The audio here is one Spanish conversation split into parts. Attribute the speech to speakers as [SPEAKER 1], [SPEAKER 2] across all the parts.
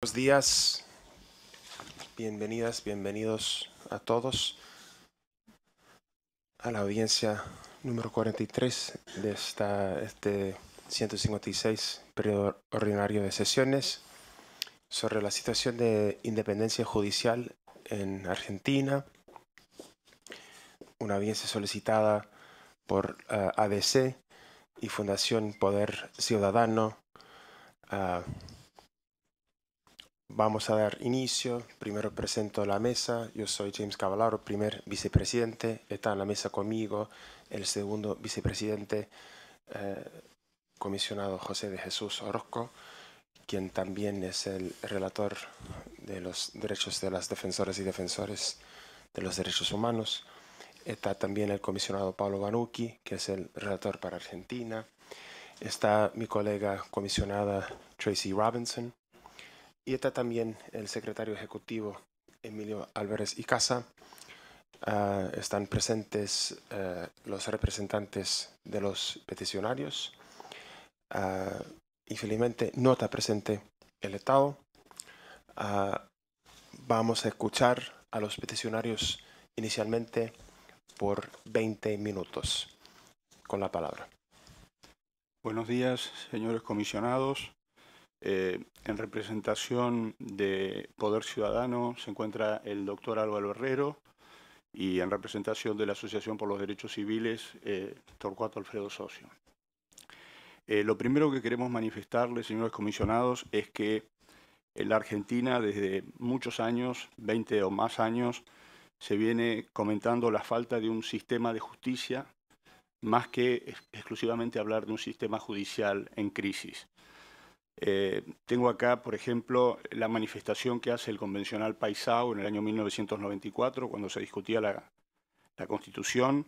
[SPEAKER 1] Buenos días, bienvenidas, bienvenidos a todos a la audiencia número 43 de esta, este 156 periodo ordinario de sesiones sobre la situación de independencia judicial en Argentina, una audiencia solicitada por eh, ABC y Fundación Poder Ciudadano. Ah, Vamos a dar inicio. Primero presento la mesa. Yo soy James Cavallaro, primer vicepresidente. Está en la mesa conmigo el segundo vicepresidente, eh, comisionado José de Jesús Orozco, quien también es el relator de los derechos de las defensoras y defensores de los derechos humanos. Está también el comisionado Pablo Banucci, que es el relator para Argentina. Está mi colega comisionada Tracy Robinson y está también el secretario ejecutivo Emilio Álvarez y Casa. Ah, están presentes eh, los representantes de los peticionarios. Infelizmente, ah, no está presente el Estado. Ah, vamos a escuchar a los peticionarios inicialmente por 20 minutos. Con la palabra. Buenos días, señores comisionados, eh, en representación
[SPEAKER 2] de Poder Ciudadano se encuentra el doctor Álvaro Herrero y en representación de la Asociación por los Derechos Civiles, eh, Torcuato Alfredo Socio. Eh, lo primero que queremos manifestarles, señores comisionados, es que en la Argentina desde muchos años, 20 o más años, se viene comentando la falta de un sistema de justicia, más que exclusivamente hablar de un sistema judicial en crisis. Eh, tengo acá, por ejemplo, la manifestación que hace el convencional Paisao en el año 1994, cuando se discutía la, la Constitución,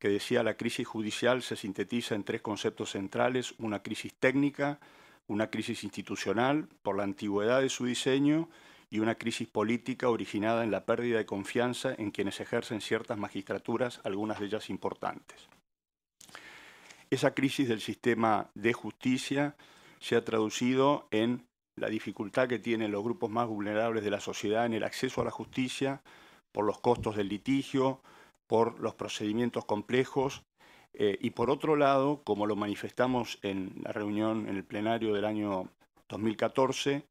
[SPEAKER 2] que decía la crisis judicial se sintetiza en tres conceptos centrales, una crisis técnica, una crisis institucional por la antigüedad de su diseño y una crisis política originada en la pérdida de confianza en quienes ejercen ciertas magistraturas, algunas de ellas importantes. Esa crisis del sistema de justicia se ha traducido en la dificultad que tienen los grupos más vulnerables de la sociedad en el acceso a la justicia, por los costos del litigio, por los procedimientos complejos eh, y por otro lado, como lo manifestamos en la reunión en el plenario del año 2014,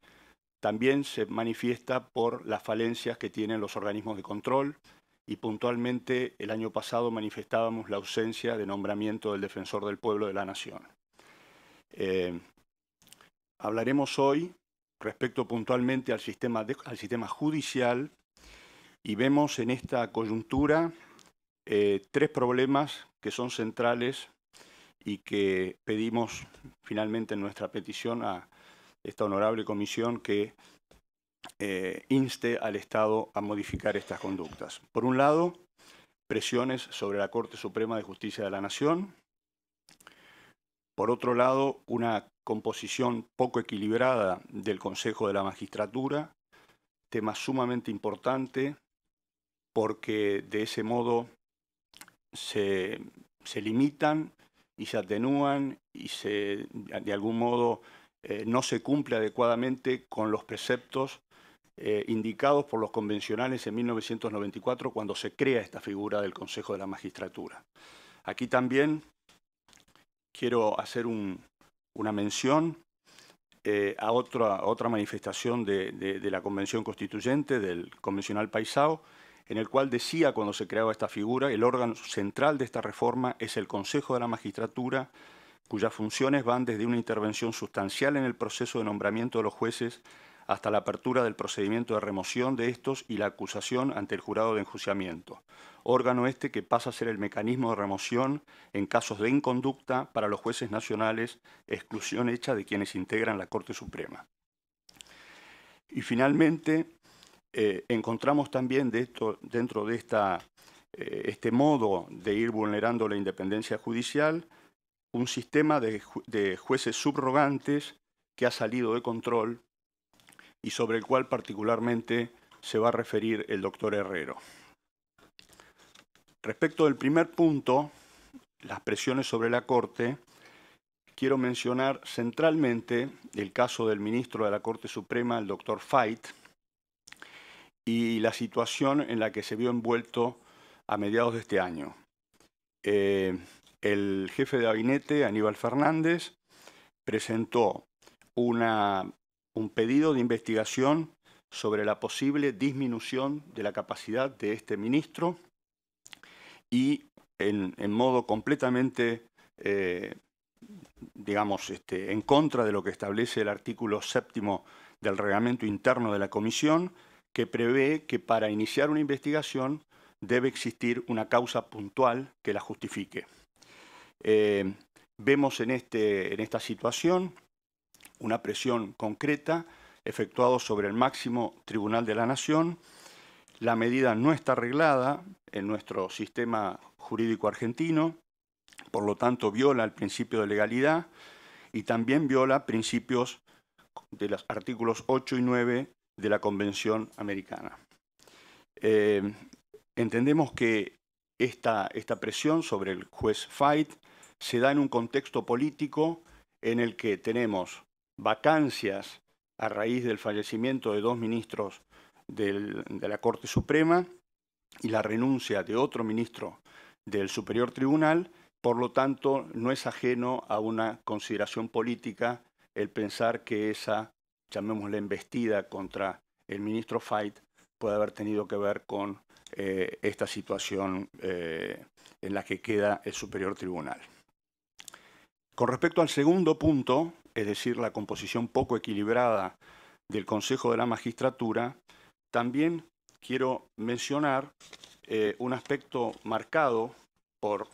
[SPEAKER 2] también se manifiesta por las falencias que tienen los organismos de control y puntualmente el año pasado manifestábamos la ausencia de nombramiento del defensor del pueblo de la nación. Eh, Hablaremos hoy respecto puntualmente al sistema, al sistema judicial y vemos en esta coyuntura eh, tres problemas que son centrales y que pedimos finalmente en nuestra petición a esta honorable comisión que eh, inste al Estado a modificar estas conductas. Por un lado, presiones sobre la Corte Suprema de Justicia de la Nación, por otro lado, una composición poco equilibrada del Consejo de la Magistratura, tema sumamente importante porque de ese modo se, limitan y se atenúan y se, de algún modo eh, no se cumple adecuadamente con los preceptos eh, indicados por los convencionales en 1994 cuando se crea esta figura del Consejo de la Magistratura. Aquí también quiero hacer una mención eh, a, otra, manifestación de, de, la Convención Constituyente, del Convencional Paisao, en el cual decía cuando se creaba esta figura, el órgano central de esta reforma es el Consejo de la Magistratura, cuyas funciones van desde una intervención sustancial en el proceso de nombramiento de los jueces hasta la apertura del procedimiento de remoción de estos y la acusación ante el jurado de enjuiciamiento, órgano este que pasa a ser el mecanismo de remoción en casos de inconducta para los jueces nacionales, exclusión hecha de quienes integran la Corte Suprema. Y finalmente, eh, encontramos también dentro de esta, eh, este modo de ir vulnerando la independencia judicial un sistema de jueces subrogantes que ha salido de control y sobre el cual particularmente se va a referir el doctor Herrero. Respecto del primer punto, las presiones sobre la Corte, quiero mencionar centralmente el caso del ministro de la Corte Suprema, el doctor Fight, y la situación en la que se vio envuelto a mediados de este año. Eh, el jefe de gabinete, Aníbal Fernández, presentó una un pedido de investigación sobre la posible disminución de la capacidad de este ministro y en, modo completamente, eh, digamos, este, en contra de lo que establece el artículo séptimo del reglamento interno de la comisión, que prevé que para iniciar una investigación debe existir una causa puntual que la justifique. Eh, vemos en, este, en esta situación una presión concreta efectuado sobre el máximo tribunal de la Nación. La medida no está arreglada en nuestro sistema jurídico argentino, por lo tanto viola el principio de legalidad y también viola principios de los artículos 8 y 9 de la Convención Americana. Eh, entendemos que esta, esta presión sobre el juez Fight se da en un contexto político en el que tenemos vacancias a raíz del fallecimiento de dos ministros de la Corte Suprema y la renuncia de otro ministro del Superior Tribunal, por lo tanto no es ajeno a una consideración política el pensar que esa, llamémosla embestida contra el ministro Fight, puede haber tenido que ver con eh, esta situación eh, en la que queda el Superior Tribunal. Con respecto al segundo punto, es decir, la composición poco equilibrada del Consejo de la Magistratura, también quiero mencionar eh, un aspecto marcado por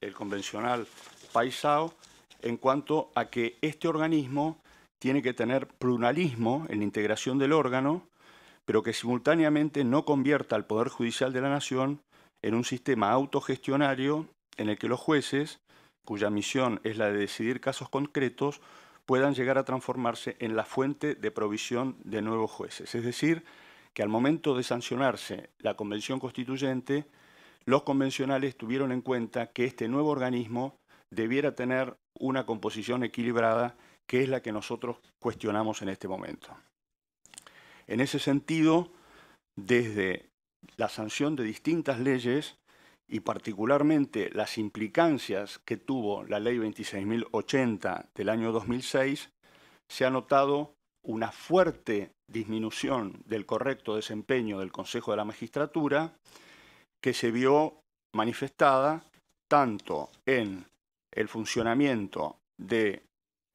[SPEAKER 2] el convencional Paisao en cuanto a que este organismo tiene que tener pluralismo en la integración del órgano, pero que simultáneamente no convierta al Poder Judicial de la Nación en un sistema autogestionario en el que los jueces, cuya misión es la de decidir casos concretos, puedan llegar a transformarse en la fuente de provisión de nuevos jueces. Es decir, que al momento de sancionarse la Convención Constituyente, los convencionales tuvieron en cuenta que este nuevo organismo debiera tener una composición equilibrada, que es la que nosotros cuestionamos en este momento. En ese sentido, desde la sanción de distintas leyes, y particularmente las implicancias que tuvo la ley 26.080 del año 2006, se ha notado una fuerte disminución del correcto desempeño del Consejo de la Magistratura que se vio manifestada tanto en el funcionamiento de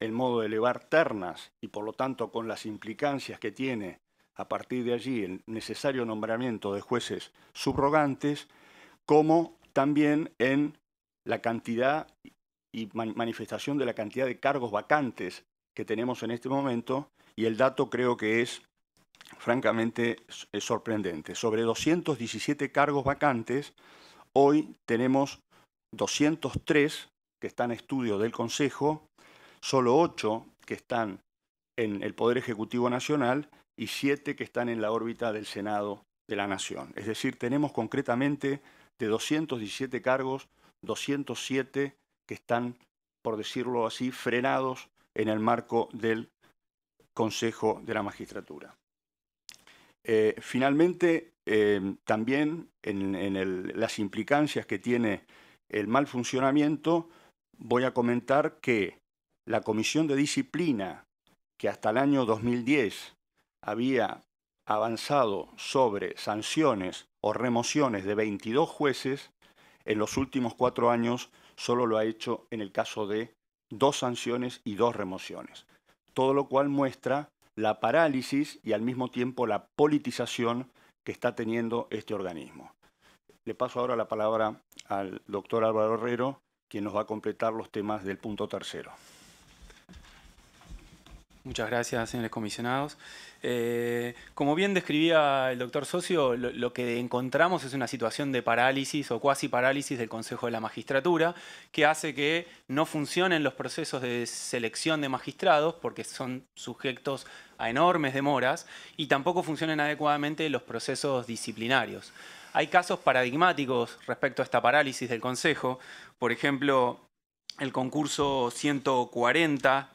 [SPEAKER 2] el modo de elevar ternas y por lo tanto con las implicancias que tiene a partir de allí el necesario nombramiento de jueces subrogantes, como también en la cantidad y manifestación de la cantidad de cargos vacantes que tenemos en este momento y el dato creo que es francamente sorprendente. Sobre 217 cargos vacantes, hoy tenemos 203 que están en estudio del Consejo, solo 8 que están en el Poder Ejecutivo Nacional y 7 que están en la órbita del Senado de la Nación. Es decir, tenemos concretamente de 217 cargos, 207 que están, por decirlo así, frenados en el marco del Consejo de la Magistratura. Eh, finalmente, eh, también en, las implicancias que tiene el mal funcionamiento, voy a comentar que la Comisión de Disciplina, que hasta el año 2010 había avanzado sobre sanciones o remociones de 22 jueces, en los últimos cuatro años solo lo ha hecho en el caso de dos sanciones y dos remociones. Todo lo cual muestra la parálisis y al mismo tiempo la politización que está teniendo este organismo. Le paso ahora la palabra al doctor Álvaro Herrero, quien nos va a completar los temas del punto tercero.
[SPEAKER 3] Muchas gracias, señores comisionados. Eh, como bien describía el doctor Socio, lo, que encontramos es una situación de parálisis o cuasi parálisis del Consejo de la Magistratura, que hace que no funcionen los procesos de selección de magistrados, porque son sujetos a enormes demoras, y tampoco funcionen adecuadamente los procesos disciplinarios. Hay casos paradigmáticos respecto a esta parálisis del Consejo. Por ejemplo, el concurso 140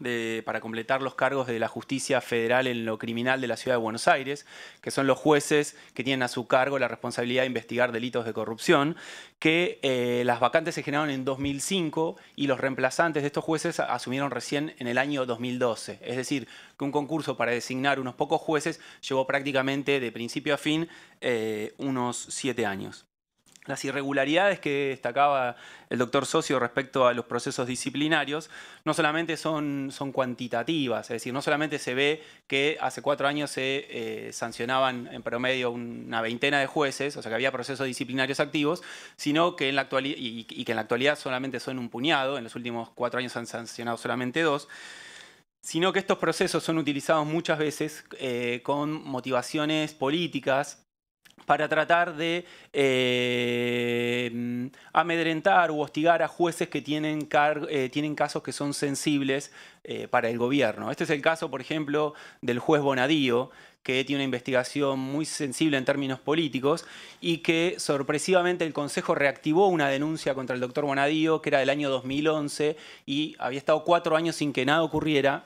[SPEAKER 3] para completar los cargos de la justicia federal en lo criminal de la ciudad de Buenos Aires, que son los jueces que tienen a su cargo la responsabilidad de investigar delitos de corrupción, que eh, las vacantes se generaron en 2005 y los reemplazantes de estos jueces asumieron recién en el año 2012. Es decir, que un concurso para designar unos pocos jueces llevó prácticamente de principio a fin eh, unos siete años las irregularidades que destacaba el doctor Socio respecto a los procesos disciplinarios no solamente son, son cuantitativas, es decir, no solamente se ve que hace cuatro años se eh, sancionaban en promedio una veintena de jueces, o sea que había procesos disciplinarios activos, sino que en la actualidad, y, que en la actualidad solamente son un puñado, en los últimos cuatro años han sancionado solamente dos, sino que estos procesos son utilizados muchas veces eh, con motivaciones políticas para tratar de eh, amedrentar u hostigar a jueces que tienen, eh, tienen casos que son sensibles eh, para el gobierno. Este es el caso, por ejemplo, del juez Bonadío, que tiene una investigación muy sensible en términos políticos y que sorpresivamente el Consejo reactivó una denuncia contra el doctor Bonadío, que era del año 2011 y había estado cuatro años sin que nada ocurriera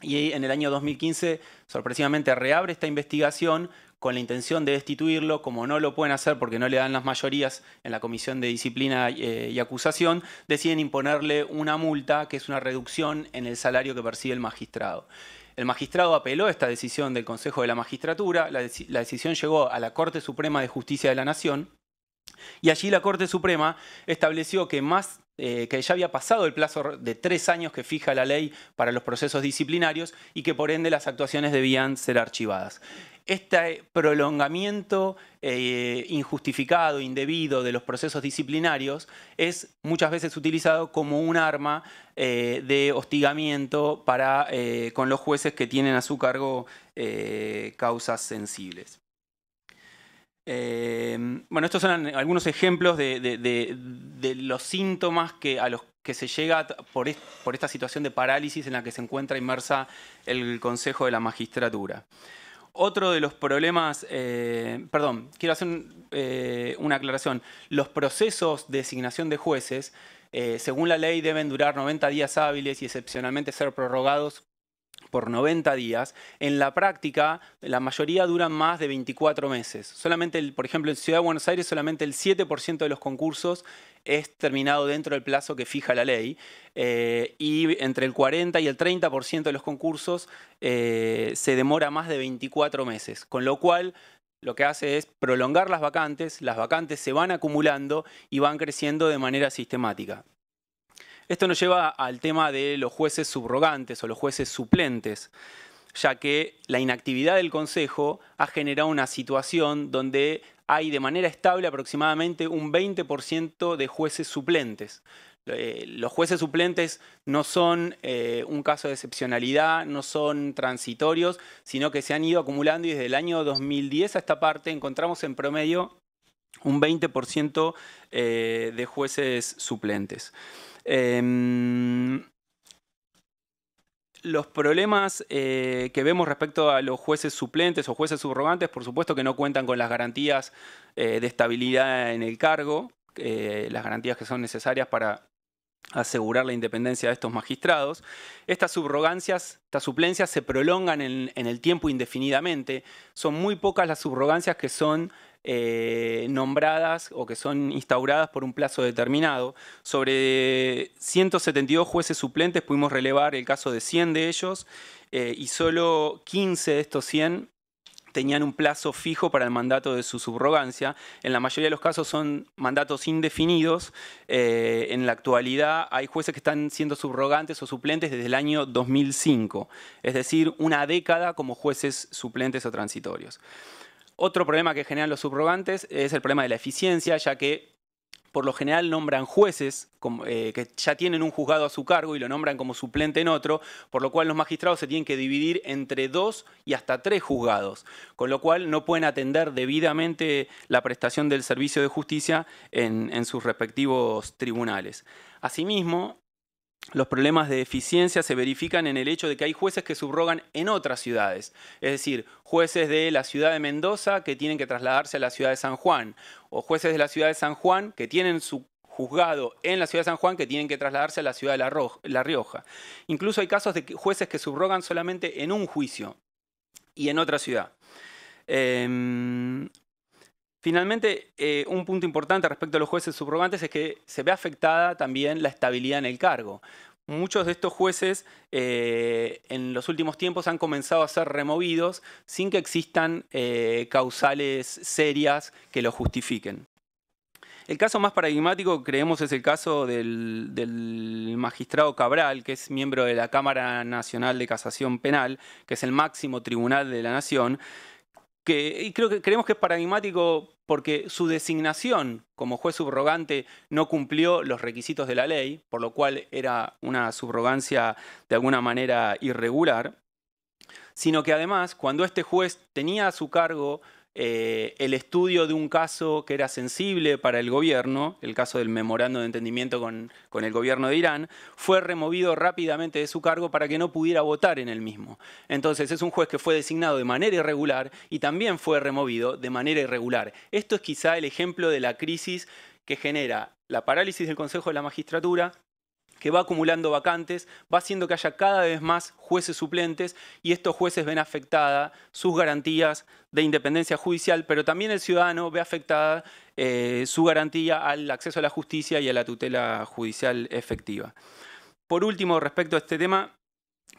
[SPEAKER 3] y en el año 2015, sorpresivamente, reabre esta investigación con la intención de destituirlo, como no lo pueden hacer porque no le dan las mayorías en la Comisión de Disciplina eh, y Acusación, deciden imponerle una multa, que es una reducción en el salario que percibe el magistrado. El magistrado apeló esta decisión del Consejo de la Magistratura, la, la decisión llegó a la Corte Suprema de Justicia de la Nación, y allí la Corte Suprema estableció que más eh, que ya había pasado el plazo de tres años que fija la ley para los procesos disciplinarios y que por ende las actuaciones debían ser archivadas. Este prolongamiento eh, injustificado, indebido de los procesos disciplinarios es muchas veces utilizado como un arma eh, de hostigamiento con los jueces que tienen a su cargo causas sensibles. Em, bueno, estos son algunos ejemplos de, los síntomas que, a los que se llega por, esta situación de parálisis en la que se encuentra inmersa el Consejo de la Magistratura. Otro de los problemas, eh, perdón, quiero hacer eh, una aclaración. Los procesos de designación de jueces, eh, según la ley, deben durar 90 días hábiles y excepcionalmente ser prorrogados por 90 días, en la práctica la mayoría duran más de 24 meses. Solamente, por ejemplo, en Ciudad de Buenos Aires solamente el 7% de los concursos es terminado dentro del plazo que fija la ley eh, y entre el 40 y el 30% de los concursos eh, se demora más de 24 meses, con lo cual lo que hace es prolongar las vacantes, las vacantes se van acumulando y van creciendo de manera sistemática. Esto nos lleva al tema de los jueces subrogantes o los jueces suplentes, ya que la inactividad del Consejo ha generado una situación donde hay de manera estable aproximadamente un 20% de jueces suplentes. Eh, los jueces suplentes no son eh, un caso de excepcionalidad, no son transitorios, sino que se han ido acumulando y desde el año 2010 a esta parte encontramos en promedio un 20% eh, de jueces suplentes. Em, los problemas eh, que vemos respecto a los jueces suplentes o jueces subrogantes, por supuesto que no cuentan con las garantías eh, de estabilidad en el cargo, eh, las garantías que son necesarias para asegurar la independencia de estos magistrados. Estas subrogancias, estas suplencias se prolongan en, en el tiempo indefinidamente. Son muy pocas las subrogancias que son eh, nombradas o que son instauradas por un plazo determinado. Sobre 172 jueces suplentes pudimos relevar el caso de 100 de ellos eh, y solo 15 de estos 100 tenían un plazo fijo para el mandato de su subrogancia. En la mayoría de los casos son mandatos indefinidos. Eh, en la actualidad hay jueces que están siendo subrogantes o suplentes desde el año 2005, es decir, una década como jueces suplentes o transitorios. Otro problema que generan los subrogantes es el problema de la eficiencia, ya que por lo general nombran jueces eh, que ya tienen un juzgado a su cargo y lo nombran como suplente en otro, por lo cual los magistrados se tienen que dividir entre dos y hasta tres juzgados, con lo cual no pueden atender debidamente la prestación del servicio de justicia en, sus respectivos tribunales. Asimismo, los problemas de eficiencia se verifican en el hecho de que hay jueces que subrogan en otras ciudades, es decir, jueces de la ciudad de Mendoza que tienen que trasladarse a la ciudad de San Juan, o jueces de la ciudad de San Juan que tienen su juzgado en la ciudad de San Juan que tienen que trasladarse a la ciudad de La, Rioja. Incluso hay casos de jueces que subrogan solamente en un juicio y en otra ciudad. Em, Finalmente, eh, un punto importante respecto a los jueces subrogantes es que se ve afectada también la estabilidad en el cargo. Muchos de estos jueces eh, en los últimos tiempos han comenzado a ser removidos sin que existan eh, causales serias que lo justifiquen. El caso más paradigmático creemos es el caso del, magistrado Cabral, que es miembro de la Cámara Nacional de Casación Penal, que es el máximo tribunal de la Nación, y creo que creemos que es paradigmático porque su designación como juez subrogante no cumplió los requisitos de la ley, por lo cual era una subrogancia de alguna manera irregular, sino que además cuando este juez tenía a su cargo eh, el estudio de un caso que era sensible para el gobierno, el caso del memorando de entendimiento con, con, el gobierno de Irán, fue removido rápidamente de su cargo para que no pudiera votar en el mismo. Entonces es un juez que fue designado de manera irregular y también fue removido de manera irregular. Esto es quizá el ejemplo de la crisis que genera la parálisis del Consejo de la Magistratura, que va acumulando vacantes, va haciendo que haya cada vez más jueces suplentes y estos jueces ven afectadas sus garantías de independencia judicial, pero también el ciudadano ve afectada eh, su garantía al acceso a la justicia y a la tutela judicial efectiva. Por último, respecto a este tema,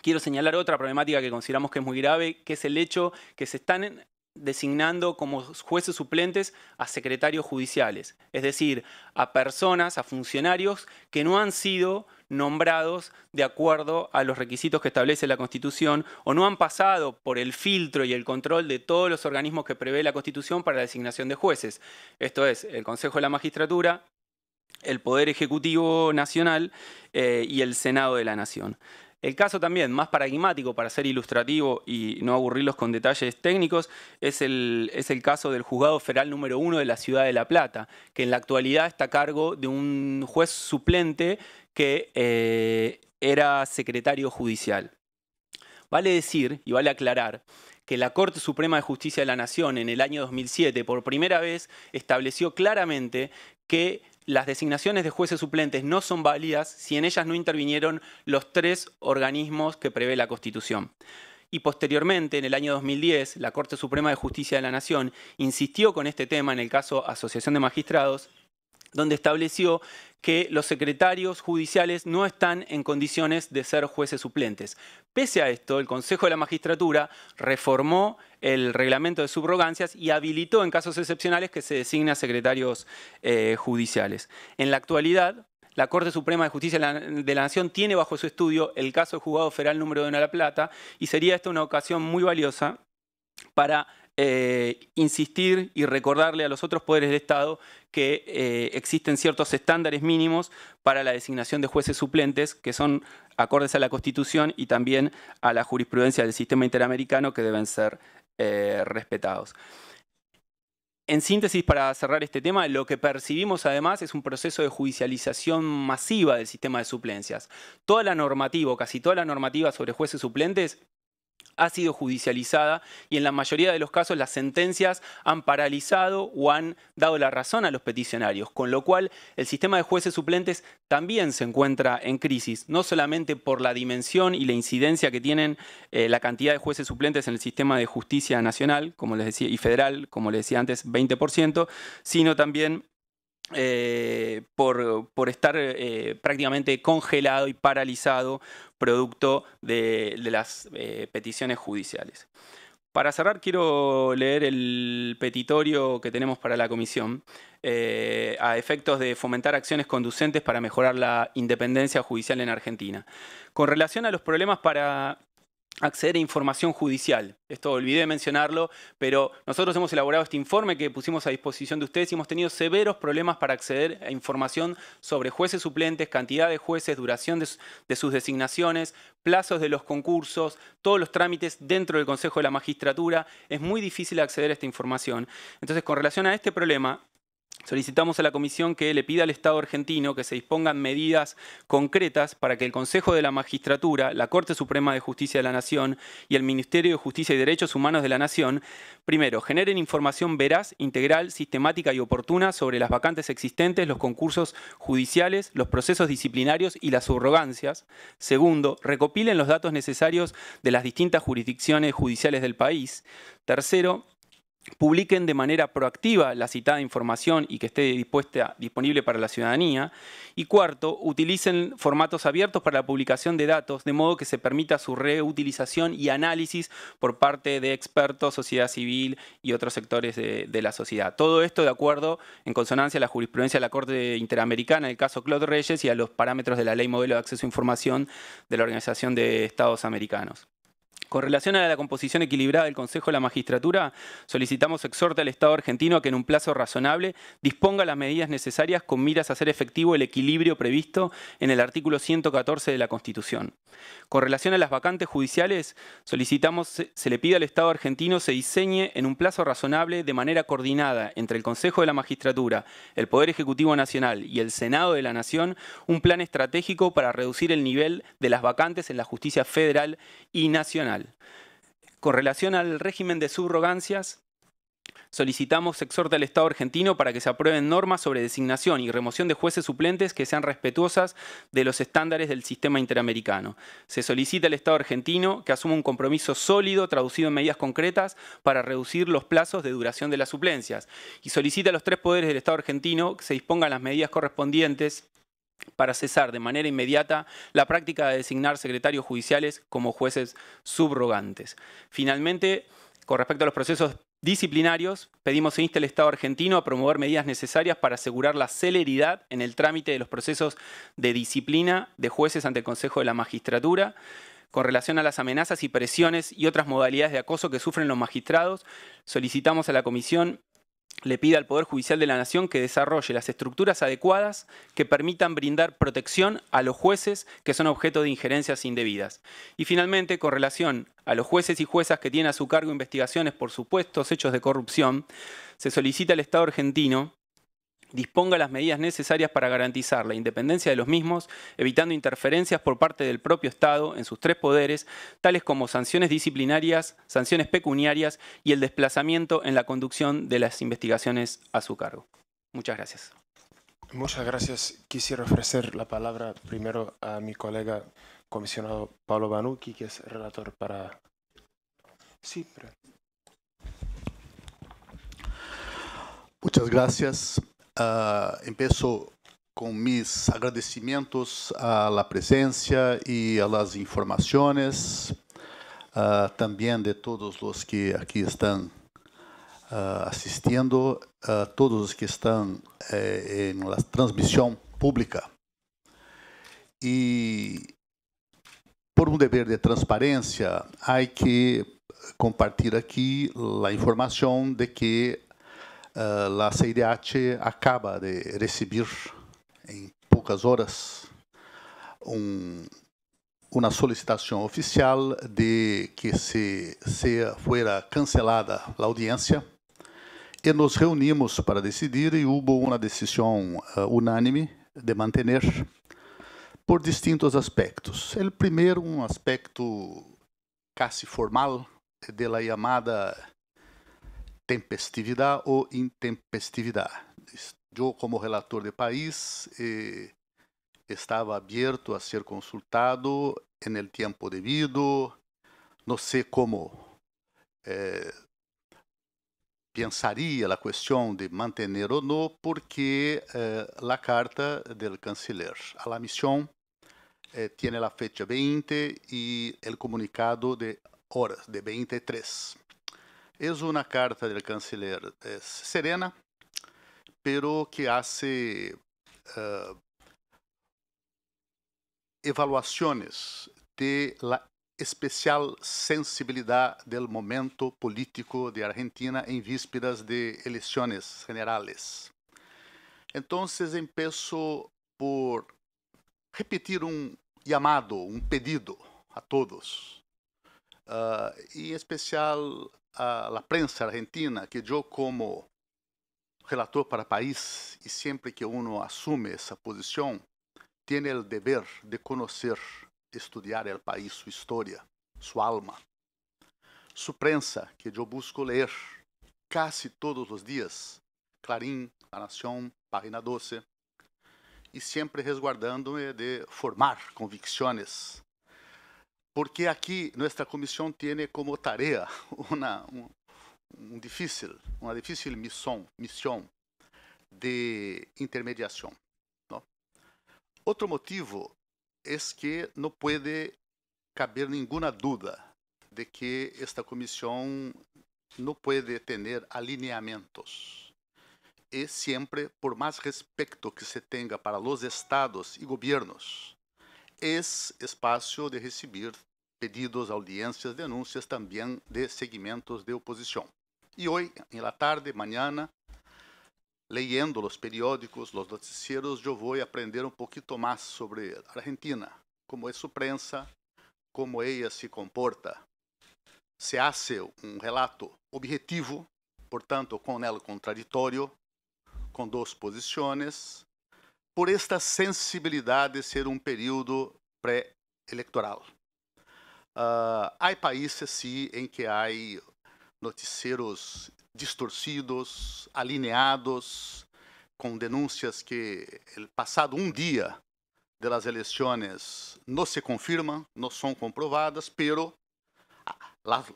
[SPEAKER 3] quiero señalar otra problemática que consideramos que es muy grave, que es el hecho que se están designando como jueces suplentes a secretarios judiciales, es decir, a personas, a funcionarios que no han sido nombrados de acuerdo a los requisitos que establece la Constitución o no han pasado por el filtro y el control de todos los organismos que prevé la Constitución para la designación de jueces. Esto es el Consejo de la Magistratura, el Poder Ejecutivo Nacional eh, y el Senado de la Nación. El caso también más paradigmático, para ser ilustrativo y no aburrirlos con detalles técnicos, es el, es el caso del juzgado federal número uno de la ciudad de La Plata, que en la actualidad está a cargo de un juez suplente que eh, era secretario judicial. Vale decir y vale aclarar que la Corte Suprema de Justicia de la Nación en el año 2007 por primera vez estableció claramente que las designaciones de jueces suplentes no son válidas si en ellas no intervinieron los tres organismos que prevé la Constitución. Y posteriormente, en el año 2010, la Corte Suprema de Justicia de la Nación insistió con este tema en el caso Asociación de Magistrados, donde estableció que los secretarios judiciales no están en condiciones de ser jueces suplentes. Pese a esto, el Consejo de la Magistratura reformó el reglamento de subrogancias y habilitó en casos excepcionales que se designa secretarios eh, judiciales. En la actualidad, la Corte Suprema de Justicia de la Nación tiene bajo su estudio el caso del juzgado federal número 1 de La Plata y sería esta una ocasión muy valiosa para eh, insistir y recordarle a los otros poderes de Estado que eh, existen ciertos estándares mínimos para la designación de jueces suplentes que son acordes a la Constitución y también a la jurisprudencia del sistema interamericano que deben ser eh, respetados. En síntesis, para cerrar este tema, lo que percibimos además es un proceso de judicialización masiva del sistema de suplencias. Toda la normativa, casi toda la normativa sobre jueces suplentes, ha sido judicializada y en la mayoría de los casos las sentencias han paralizado o han dado la razón a los peticionarios, con lo cual el sistema de jueces suplentes también se encuentra en crisis, no solamente por la dimensión y la incidencia que tienen eh, la cantidad de jueces suplentes en el sistema de justicia nacional como les decía, y federal, como les decía antes, 20%, sino también eh, por, estar eh, prácticamente congelado y paralizado producto de, las eh, peticiones judiciales. Para cerrar, quiero leer el petitorio que tenemos para la comisión a efectos de fomentar acciones conducentes para mejorar la independencia judicial en Argentina. Con relación a los problemas para acceder a información judicial. Esto olvidé mencionarlo, pero nosotros hemos elaborado este informe que pusimos a disposición de ustedes y hemos tenido severos problemas para acceder a información sobre jueces suplentes, cantidad de jueces, duración de, sus designaciones, plazos de los concursos, todos los trámites dentro del Consejo de la Magistratura. Es muy difícil acceder a esta información. Entonces, con relación a este problema, Solicitamos a la Comisión que le pida al Estado argentino que se dispongan medidas concretas para que el Consejo de la Magistratura, la Corte Suprema de Justicia de la Nación y el Ministerio de Justicia y Derechos Humanos de la Nación, primero, generen información veraz, integral, sistemática y oportuna sobre las vacantes existentes, los concursos judiciales, los procesos disciplinarios y las subrogancias. Segundo, recopilen los datos necesarios de las distintas jurisdicciones judiciales del país. Tercero, publiquen de manera proactiva la citada información y que esté dispuesta, disponible para la ciudadanía. Y cuarto, utilicen formatos abiertos para la publicación de datos, de modo que se permita su reutilización y análisis por parte de expertos, sociedad civil y otros sectores de, la sociedad. Todo esto de acuerdo en consonancia a la jurisprudencia de la Corte Interamericana, en el caso Claude Reyes, y a los parámetros de la Ley Modelo de Acceso a Información de la Organización de Estados Americanos. Con relación a la composición equilibrada del Consejo de la Magistratura, solicitamos exhorta al Estado argentino a que en un plazo razonable disponga las medidas necesarias con miras a hacer efectivo el equilibrio previsto en el artículo 114 de la Constitución. Con relación a las vacantes judiciales, solicitamos se le pida al Estado argentino se diseñe en un plazo razonable de manera coordinada entre el Consejo de la Magistratura, el Poder Ejecutivo Nacional y el Senado de la Nación un plan estratégico para reducir el nivel de las vacantes en la justicia federal y nacional. Con relación al régimen de subrogancias, solicitamos exhorta al Estado argentino para que se aprueben normas sobre designación y remoción de jueces suplentes que sean respetuosas de los estándares del sistema interamericano. Se solicita al Estado argentino que asuma un compromiso sólido traducido en medidas concretas para reducir los plazos de duración de las suplencias. Y solicita a los tres poderes del Estado argentino que se dispongan las medidas correspondientes para cesar de manera inmediata la práctica de designar secretarios judiciales como jueces subrogantes. Finalmente, con respecto a los procesos disciplinarios, pedimos se inste al Estado argentino a promover medidas necesarias para asegurar la celeridad en el trámite de los procesos de disciplina de jueces ante el Consejo de la Magistratura. Con relación a las amenazas y presiones y otras modalidades de acoso que sufren los magistrados, solicitamos a la Comisión le pide al Poder Judicial de la Nación que desarrolle las estructuras adecuadas que permitan brindar protección a los jueces que son objeto de injerencias indebidas. Y finalmente, con relación a los jueces y juezas que tienen a su cargo investigaciones por supuestos hechos de corrupción, se solicita al Estado argentino disponga las medidas necesarias para garantizar la independencia de los mismos, evitando interferencias por parte del propio Estado en sus tres poderes, tales como sanciones disciplinarias, sanciones pecuniarias y el desplazamiento en la conducción de las investigaciones a su cargo. Muchas gracias.
[SPEAKER 1] Muchas gracias. Quisiera ofrecer la palabra primero a mi colega comisionado
[SPEAKER 4] Pablo banuki que es relator para... Sí, Muchas gracias. Uh, com meus agradecimentos agradecimientos presença e presencia informações, ah, também uh, de todos os que aqui estão uh, todos os que estão eh, transmissão pública. E por um dever de transparência, há que compartilhar aqui a informação de que uh, eh, CIDH acaba de receber em poucas horas um, uma solicitação oficial de que se, se fuera cancelada a audiência e nos reunimos para decidir e houve uma decisão uh, unânime de manter por distintos aspectos. O primeiro, um aspecto quase formal de la chamada tempestividade ou intempestividade. Eu, como relator de país, eh, estava aberto a ser consultado em el devido, debido. Não sei como eh, pensaria a questão de manter ou não, porque eh, a carta do canciller a la missão eh, tem a fecha 20 e o comunicado de horas, de 23. Es una carta del canciller eh, serena, pero que hace uh, é, evaluaciones de la especial sensibilidad del momento político de Argentina en vísperas de elecciones generales. Entonces empiezo por repetir un llamado, un pedido a todos, uh, y en especial a la prensa argentina que eu, como relator para país e sempre que uno assume essa posição tem o dever de conhecer estudar o país, sua história sua alma. Su prensa, que eu busco leer casi todos os dias Clarín, La Nación, Página 12, sempre resguardando me de formar convicções porque aqui nossa comissão tem como tarefa uma um difícil, uma difícil missão missão de intermediação outro motivo é que não pode caber nenhuma dúvida de que esta comissão não pode ter alinhamentos e sempre por mais respeito que se tenha para los estados e governos esse espaço de receber pedidos, audiências, denúncias, também de segmentos de oposição. E hoje, na la tarde, manhã, leyendo os periódicos, os noticieros, eu vou aprender um poquito mais sobre a Argentina, como é su prensa, como ella se comporta. Se hace um relato objetivo, portanto, com el contraditório, com duas posições, por esta sensibilidade de ser um período pré-eleitoral. Uh, há países em que há noticeiros distorcidos, alineados, com denúncias que, passado um dia das eleições, não se confirmam, não são comprovadas, pero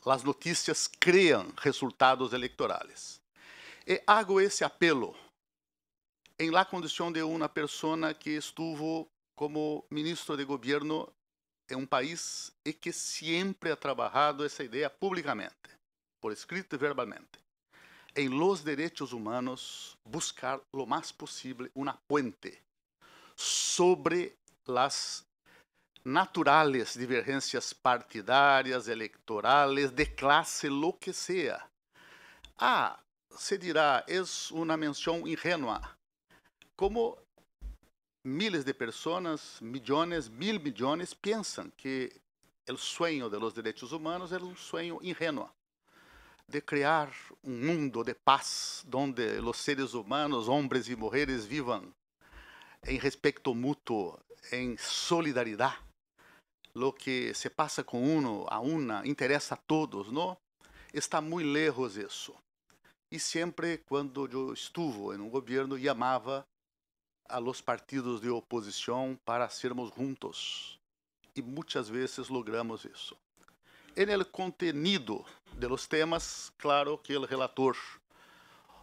[SPEAKER 4] as notícias criam resultados eleitorais. E hago esse apelo em la condição de uma pessoa que estuvo como ministro de governo é um país e que sempre ha é trabalhado essa ideia publicamente, por escrito e verbalmente. Em los direitos humanos, buscar lo mais possível uma puente sobre as naturales divergências partidárias, eleitorais, de classe, lo que sea. Ah, se dirá, é uma menção ingênua. Como miles de pessoas, milhões, mil milhões, pensam que o sonho dos direitos humanos é um sonho ingênuo de criar um mundo de paz onde os seres humanos, homens e mulheres, vivam em respeito mútuo, em solidariedade. Lo que se passa com um a uma interessa a todos, não? Está muito lejos isso. E sempre quando eu estuvo em um governo, chamava a los partidos de oposição para sermos juntos. E muitas vezes logramos isso. En el contenido de los temas, claro que el relator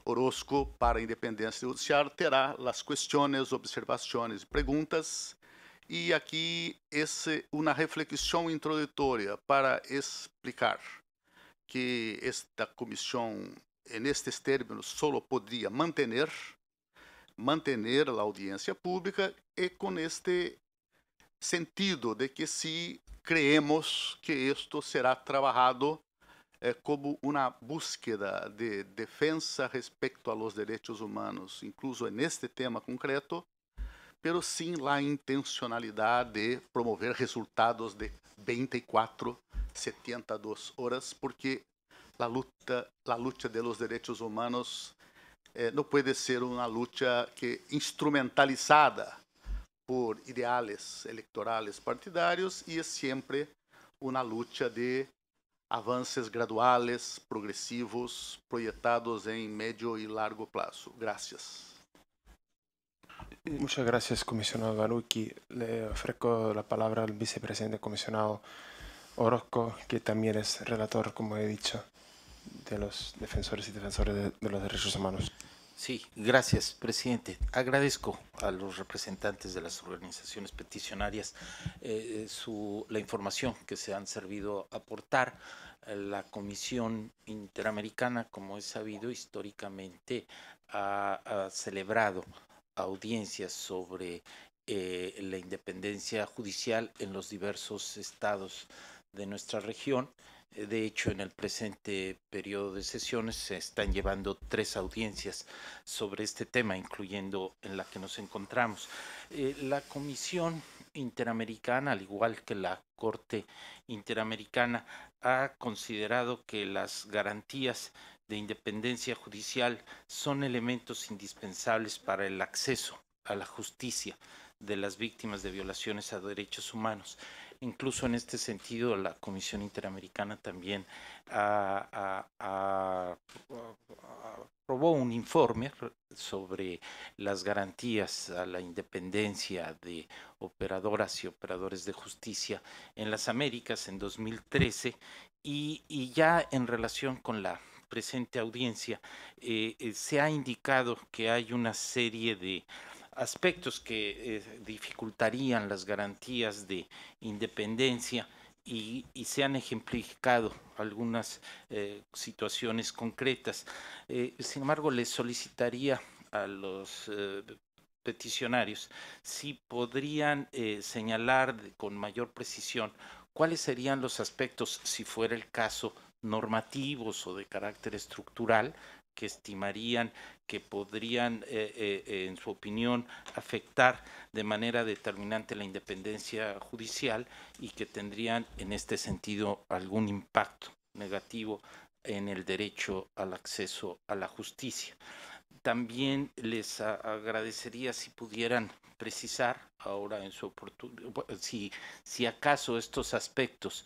[SPEAKER 4] Orozco para a Independência Judicial terá as questões, observações e perguntas. E aqui esse eh, uma reflexão introdutória para explicar que esta comissão, nestes termos, só poderia manter manter a audiência pública e com este sentido de que se creemos que isto será trabalhado eh, como uma búsqueda de defesa respeito a los direitos humanos, incluso neste tema concreto, pero sim a intencionalidade de promover resultados de 24, 72 horas, porque a luta, a luta de los direitos humanos eh, não pode ser uma luta que é instrumentalizada por ideais eleitorais partidários e é sempre uma luta de avanços graduais, progressivos, projetados em médio e largo prazo. Graças.
[SPEAKER 1] Muchas gracias, comisionado Baruki. Le ofrezco la palabra al vicepresidente comisionado Orozco, que también es relator, como he dicho. de los defensores y defensores de, los derechos humanos.
[SPEAKER 5] Sí, gracias, presidente. Agradezco a los representantes de las organizaciones peticionarias eh, eh, su, la información que se han servido aportar. La Comisión Interamericana, como es sabido, históricamente ha, celebrado audiencias sobre eh, la independencia judicial en los diversos estados de nuestra región. Eh, de hecho, en el presente periodo de sesiones se están llevando tres audiencias sobre este tema, incluyendo en la que nos encontramos. Eh, la Comisión Interamericana, al igual que la Corte Interamericana, ha considerado que las garantías de independencia judicial son elementos indispensables para el acceso a la justicia de las víctimas de violaciones a derechos humanos Incluso en este sentido, la Comisión Interamericana también uh, aprobó un informe sobre las garantías a la independencia de operadoras y operadores de justicia en las Américas en 2013 y, ya en relación con la presente audiencia eh, eh, se ha indicado que hay una serie de aspectos que eh, dificultarían las garantías de independencia y, se han ejemplificado algunas eh, situaciones concretas. Eh, sin embargo, les solicitaría a los peticionarios si podrían señalar con mayor precisión cuáles serían los aspectos, si fuera el caso, normativos o de carácter estructural que estimarían que podrían, eh, eh, eh, en su opinión, afectar de manera determinante la independencia judicial y que tendrían en este sentido algún impacto negativo en el derecho al acceso a la justicia. También les agradecería si pudieran precisar ahora en su oportunidad, si, si acaso estos aspectos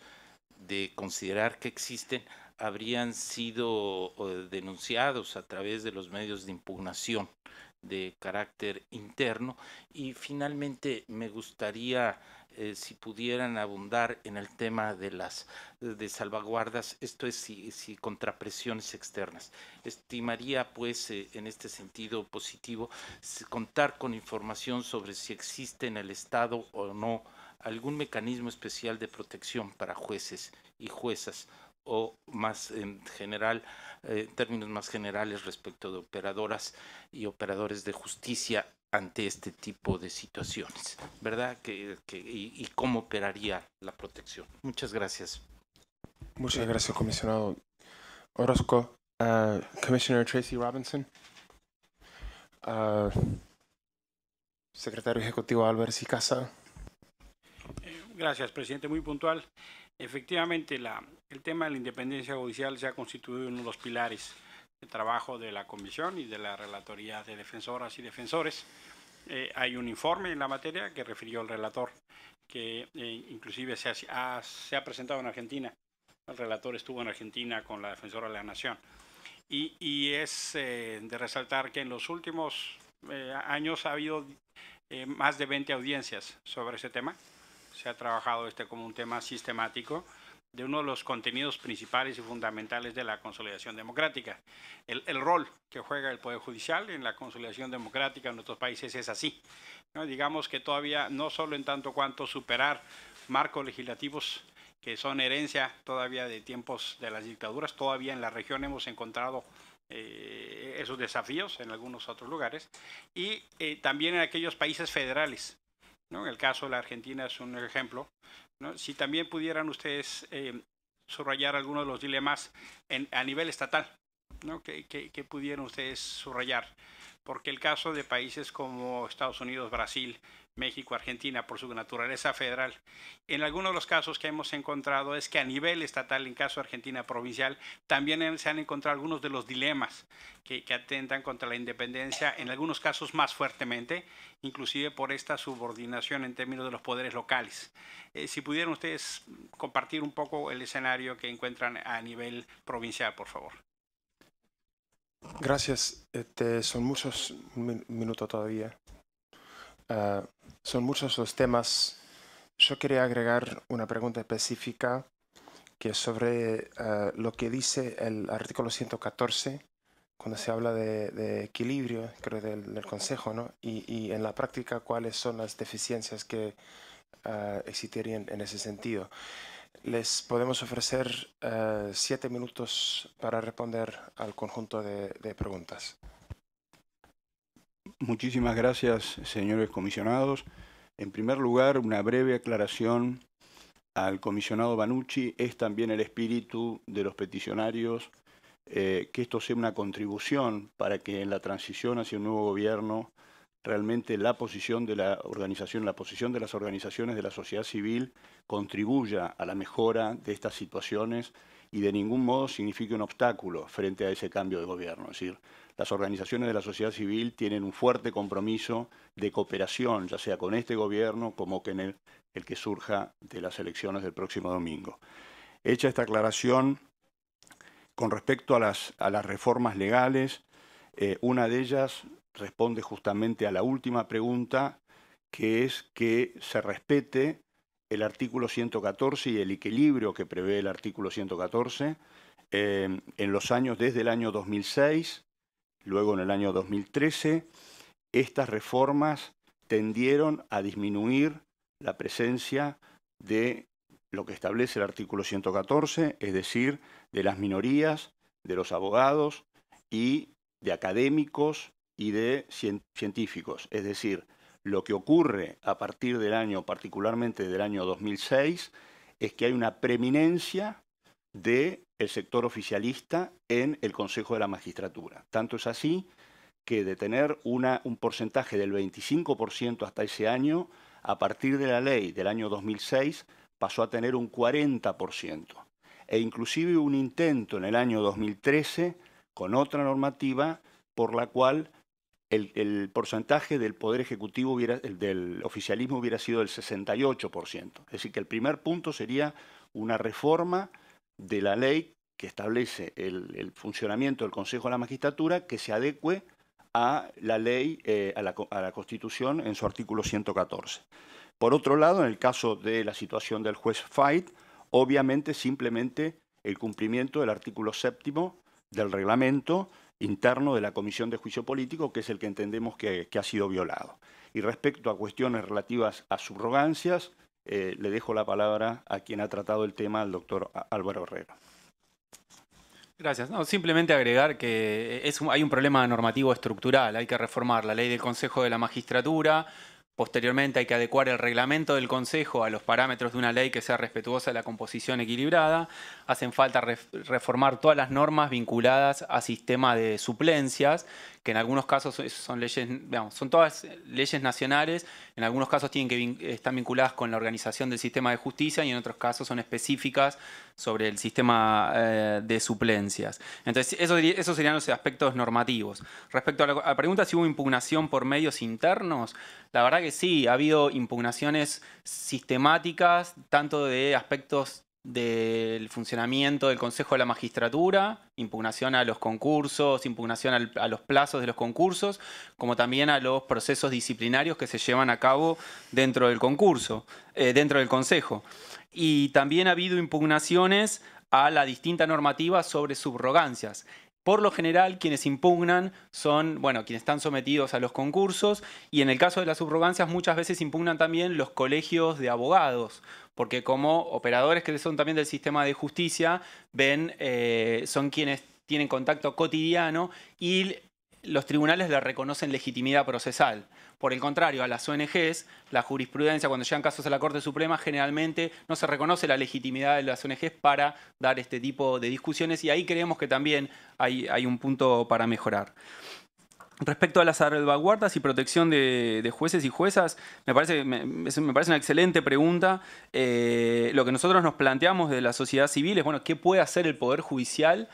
[SPEAKER 5] de considerar que existen habrían sido eh, denunciados a través de los medios de impugnación de carácter interno. Y finalmente me gustaría, eh, si pudieran abundar en el tema de las de salvaguardas, esto es si, si contrapresiones externas. Estimaría, pues, eh, en este sentido positivo, contar con información sobre si existe en el Estado o no algún mecanismo especial de protección para jueces y juezas o más en general, eh, términos más generales respecto de operadoras y operadores de justicia ante este tipo de situaciones, ¿verdad? Que, y, cómo operaría la protección. Muchas gracias.
[SPEAKER 1] Muchas gracias, comisionado Orozco. Uh, Commissioner Tracy Robinson. Uh, secretario Ejecutivo Álvarez y Casa.
[SPEAKER 6] Gracias, presidente. Muy puntual. Efectivamente, el tema de la independencia judicial se ha constituido uno de los pilares de trabajo de la Comisión y de la Relatoría de Defensoras y Defensores. Eh, hay un informe en la materia que refirió el relator, que eh, inclusive se ha, presentado en Argentina. El relator estuvo en Argentina con la Defensora de la Nación. Y, es eh, de resaltar que en los últimos años ha habido más de 20 audiencias sobre ese tema se ha trabajado este como un tema sistemático de uno de los contenidos principales y fundamentales de la consolidación democrática. El, rol que juega el Poder Judicial en la consolidación democrática en nuestros países es así. ¿no? Digamos que todavía no solo en tanto cuanto superar marcos legislativos que son herencia todavía de tiempos de las dictaduras, todavía en la región hemos encontrado eh, esos desafíos en algunos otros lugares, y eh, también en aquellos países federales ¿no? En el caso de la Argentina es un ejemplo. ¿no? Si también pudieran ustedes eh, subrayar algunos de los dilemas a nivel estatal, ¿no? que pudieran ustedes subrayar? Porque el caso de países como Estados Unidos, Brasil, México-Argentina por su naturaleza federal. En algunos de los casos que hemos encontrado es que a nivel estatal, en caso Argentina-Provincial, también se han encontrado algunos de los dilemas que, atentan contra la independencia, en algunos casos más fuertemente, inclusive por esta subordinación en términos de los poderes locales. Eh, si pudieran ustedes compartir un poco el escenario que encuentran a nivel provincial, por favor.
[SPEAKER 1] Gracias. Este, son muchos minutos todavía. Ah, son muchos los temas. Yo quería agregar una pregunta específica que es sobre ah, lo que dice el artículo 114 cuando se habla de, equilibrio, creo, del, Consejo, ¿no? Y, en la práctica, ¿cuáles son las deficiencias que ah, existirían en ese sentido? Les podemos ofrecer siete minutos para responder al conjunto de, de preguntas.
[SPEAKER 2] Muchísimas gracias, señores comisionados. En primer lugar, una breve aclaración al comisionado Banucci. Es también el espíritu de los peticionarios eh, que esto sea una contribución para que en la transición hacia un nuevo gobierno realmente la posición de la organización, la posición de las organizaciones de la sociedad civil contribuya a la mejora de estas situaciones y de ningún modo signifique un obstáculo frente a ese cambio de gobierno. Es decir, las organizaciones de la sociedad civil tienen un fuerte compromiso de cooperación, ya sea con este gobierno como con el, que surja de las elecciones del próximo domingo. Hecha esta aclaración, con respecto a las, reformas legales, eh, una de ellas responde justamente a la última pregunta, que es que se respete el artículo 114 y el equilibrio que prevé el artículo 114 eh, en los años desde el año 2006, luego en el año 2013, estas reformas tendieron a disminuir la presencia de lo que establece el artículo 114, es decir, de las minorías, de los abogados y de académicos y de científicos. Es decir, lo que ocurre a partir del año, particularmente del año 2006, es que hay una preeminencia del el sector oficialista en el Consejo de la Magistratura. Tanto es así que de tener una, un porcentaje del 25% hasta ese año, a partir de la ley del año 2006 pasó a tener un 40%. E inclusive un intento en el año 2013 con otra normativa por la cual el, porcentaje del poder ejecutivo del oficialismo hubiera sido del 68%. Es decir, que el primer punto sería una reforma de la ley que establece el, funcionamiento del Consejo de la Magistratura que se adecue a la ley, eh, a, la, Constitución en su artículo 114. Por otro lado, en el caso de la situación del juez Fight, obviamente simplemente el cumplimiento del artículo séptimo del reglamento interno de la Comisión de Juicio Político, que es el que entendemos que, ha sido violado. Y respecto a cuestiones relativas a subrogancias, eh, le dejo la palabra a quien ha tratado el tema, al doctor Álvaro Herrera.
[SPEAKER 3] Gracias. simplemente agregar que eh, hay un problema normativo estructural, hay que reformar la ley del Consejo de la Magistratura, Posteriormente hay que adecuar el reglamento del Consejo a los parámetros de una ley que sea respetuosa de la composición equilibrada. Hacen falta reformar todas las normas vinculadas a sistema de suplencias que en algunos casos son leyes, digamos, son todas leyes nacionales, en algunos casos tienen que están vinculadas con la organización del sistema de justicia y en otros casos son específicas sobre el sistema eh, de suplencias. Entonces, eso, esos serían los aspectos normativos. Respecto a la pregunta si hubo impugnación por medios internos, la verdad que sí, ha habido impugnaciones sistemáticas, tanto de aspectos del funcionamiento del Consejo de la Magistratura, impugnación a los concursos, impugnación a los plazos de los concursos, como también a los procesos disciplinarios que se llevan a cabo dentro del concurso, eh, dentro del Consejo. Y también ha habido impugnaciones a la distinta normativa sobre subrogancias. Por lo general, quienes impugnan son, bueno, quienes están sometidos a los concursos y en el caso de las subrogancias muchas veces impugnan también los colegios de abogados, porque como operadores que son también del sistema de justicia, ven, eh, son quienes tienen contacto cotidiano y los tribunales le reconocen legitimidad procesal. Por el contrario, a las ONGs, la jurisprudencia, cuando llegan casos a la Corte Suprema, generalmente no se reconoce la legitimidad de las ONGs para dar este tipo de discusiones y ahí creemos que también hay, un punto para mejorar. Respecto a las salvaguardas y protección de, jueces y juezas, me parece, parece una excelente pregunta. Eh, lo que nosotros nos planteamos de la sociedad civil es, bueno, ¿qué puede hacer el Poder Judicial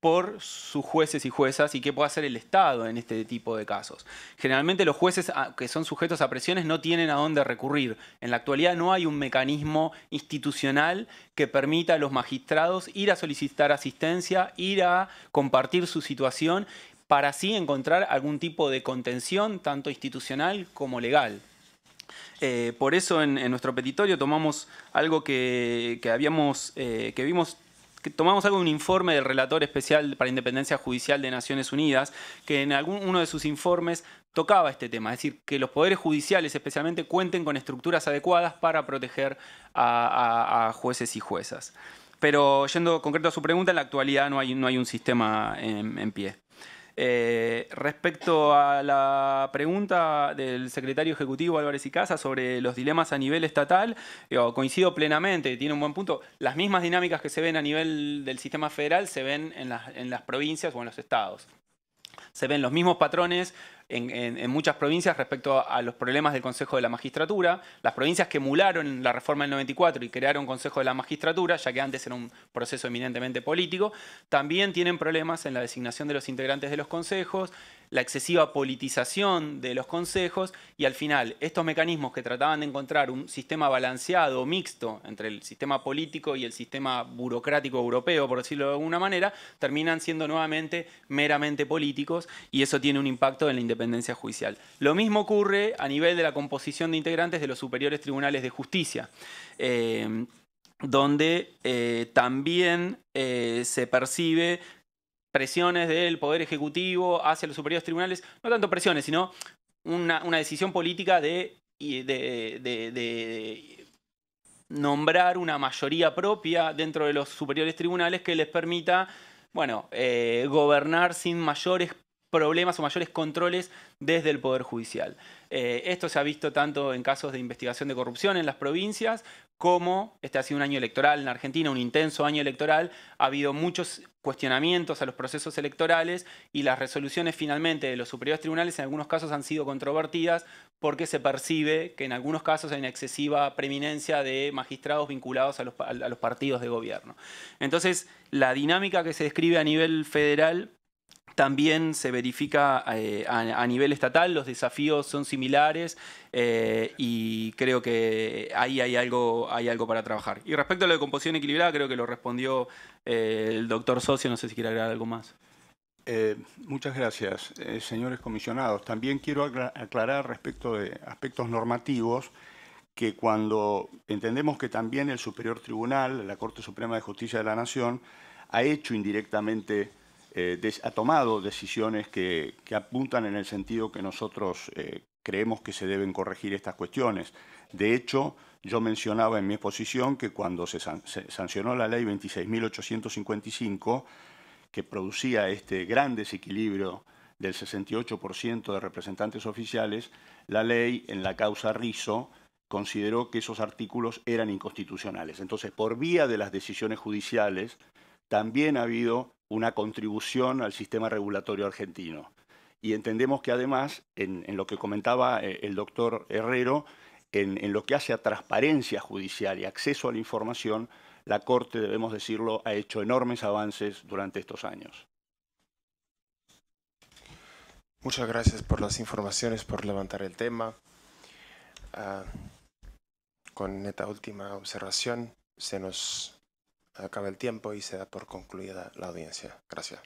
[SPEAKER 3] por sus jueces y juezas y qué puede hacer el Estado en este tipo de casos. Generalmente los jueces ah, que son sujetos a presiones no tienen a dónde recurrir. En la actualidad no hay un mecanismo institucional que permita a los magistrados ir a solicitar asistencia, ir a compartir su situación para así encontrar algún tipo de contención, tanto institucional como legal. Eh, por eso en, nuestro petitorio tomamos algo que, habíamos, eh, que vimos tomamos algo un informe del relator especial para Independencia Judicial de Naciones Unidas, que en algún, uno de sus informes tocaba este tema, es decir, que los poderes judiciales especialmente cuenten con estructuras adecuadas para proteger a, jueces y juezas. Pero yendo concreto a su pregunta, en la actualidad no hay, no hay un sistema en pie. Eh, respecto a la pregunta del secretario ejecutivo Álvarez y Casa sobre los dilemas a nivel estatal, coincido plenamente, tiene un buen punto. Las mismas dinámicas que se ven a nivel del sistema federal se ven en las provincias o en los estados. Se ven los mismos patrones, en, muchas provincias respecto a, a, los problemas del Consejo de la Magistratura. Las provincias que emularon la reforma del 94 y crearon Consejo de la Magistratura, ya que antes era un proceso eminentemente político, también tienen problemas en la designación de los integrantes de los consejos, la excesiva politización de los consejos y al final estos mecanismos que trataban de encontrar un sistema balanceado, mixto, entre el sistema político y el sistema burocrático europeo, por decirlo de alguna manera, terminan siendo nuevamente meramente políticos y eso tiene un impacto en la independencia judicial. Lo mismo ocurre a nivel de la composición de integrantes de los superiores tribunales de justicia. Eh, donde eh, también eh, se percibe presiones del Poder Ejecutivo hacia los superiores tribunales, no tanto presiones, sino una, decisión política de, nombrar una mayoría propia dentro de los superiores tribunales que les permita, bueno, eh, gobernar sin mayores problemas o mayores controles desde el Poder Judicial. Eh, esto se ha visto tanto en casos de investigación de corrupción en las provincias cómo este ha sido un año electoral en Argentina, un intenso año electoral, ha habido muchos cuestionamientos a los procesos electorales y las resoluciones finalmente de los superiores tribunales en algunos casos han sido controvertidas porque se percibe que en algunos casos hay una excesiva preeminencia de magistrados vinculados a los, a los partidos de gobierno. Entonces, la dinámica que se describe a nivel federal también se verifica eh, a, nivel estatal, los desafíos son similares eh, y creo que ahí hay algo, hay algo para trabajar. Y respecto a la de composición equilibrada, creo que lo respondió eh, el doctor Socio, no sé si quiere agregar algo más.
[SPEAKER 2] muchas gracias, señores comisionados. También quiero aclarar respecto de aspectos normativos que cuando entendemos que también el Superior Tribunal, la Corte Suprema de Justicia de la Nación, ha hecho indirectamente eh, ha tomado decisiones que, apuntan en el sentido que nosotros eh, creemos que se deben corregir estas cuestiones. De hecho, yo mencionaba en mi exposición que cuando se, sancionó la ley 26.855, que producía este gran desequilibrio del 68% de representantes oficiales, la ley en la causa Rizo consideró que esos artículos eran inconstitucionales. Entonces, por vía de las decisiones judiciales, también ha habido una contribución al sistema regulatorio argentino. Y entendemos que además, en, lo que comentaba eh, el doctor Herrero, en, lo que hace a transparencia judicial y acceso a la información, la Corte, debemos decirlo, ha hecho enormes avances durante estos años.
[SPEAKER 1] Muchas gracias por las informaciones, por levantar el tema. Ah, con esta última observación se nos acaba el tiempo y se da por concluida la audiencia. Gracias.